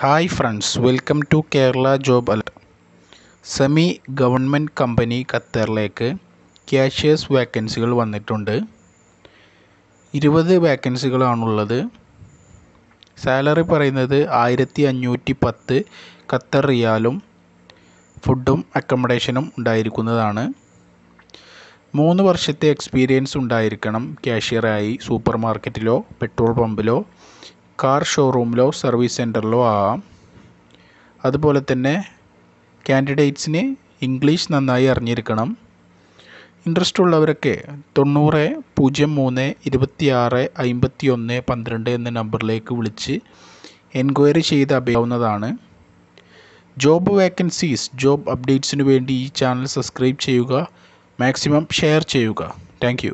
hi friends welcome to Kerala job alert semi government company ഖത്തറിലേക്ക് cashiers വേക്കൻസികൾ വന്നിട്ടുണ്ട് ഇരുപത് വേക്കൻസികളാണുള്ളത് സാലറി പറയുന്നത് ആയിരത്തി അഞ്ഞൂറ്റി പത്ത് ഖത്തർ റിയാലും ഫുഡും അക്കോമഡേഷനും ഉണ്ടായിരിക്കുന്നതാണ് മൂന്ന് വർഷത്തെ എക്സ്പീരിയൻസ് ഉണ്ടായിരിക്കണം ക്യാഷ്യറായി സൂപ്പർ മാർക്കറ്റിലോ പെട്രോൾ പമ്പിലോ കാർ ഷോറൂമിലോ സർവീസ് സെൻറ്ററിലോ ആവാം അതുപോലെ തന്നെ കാൻഡിഡേറ്റ്സിന് ഇംഗ്ലീഷ് നന്നായി അറിഞ്ഞിരിക്കണം ഇൻട്രസ്റ്റ് ഉള്ളവരൊക്കെ തൊണ്ണൂറ് പൂജ്യം മൂന്ന് ഇരുപത്തിയാറ് അമ്പത്തി ഒന്ന് പന്ത്രണ്ട് എന്ന നമ്പറിലേക്ക് വിളിച്ച് എൻക്വയറി ചെയ്ത് അഭിയാവുന്നതാണ് ജോബ് വേക്കൻസീസ് ജോബ് അപ്ഡേറ്റ്സിന് വേണ്ടി ഈ ചാനൽ സബ്സ്ക്രൈബ് ചെയ്യുക മാക്സിമം ഷെയർ ചെയ്യുക താങ്ക്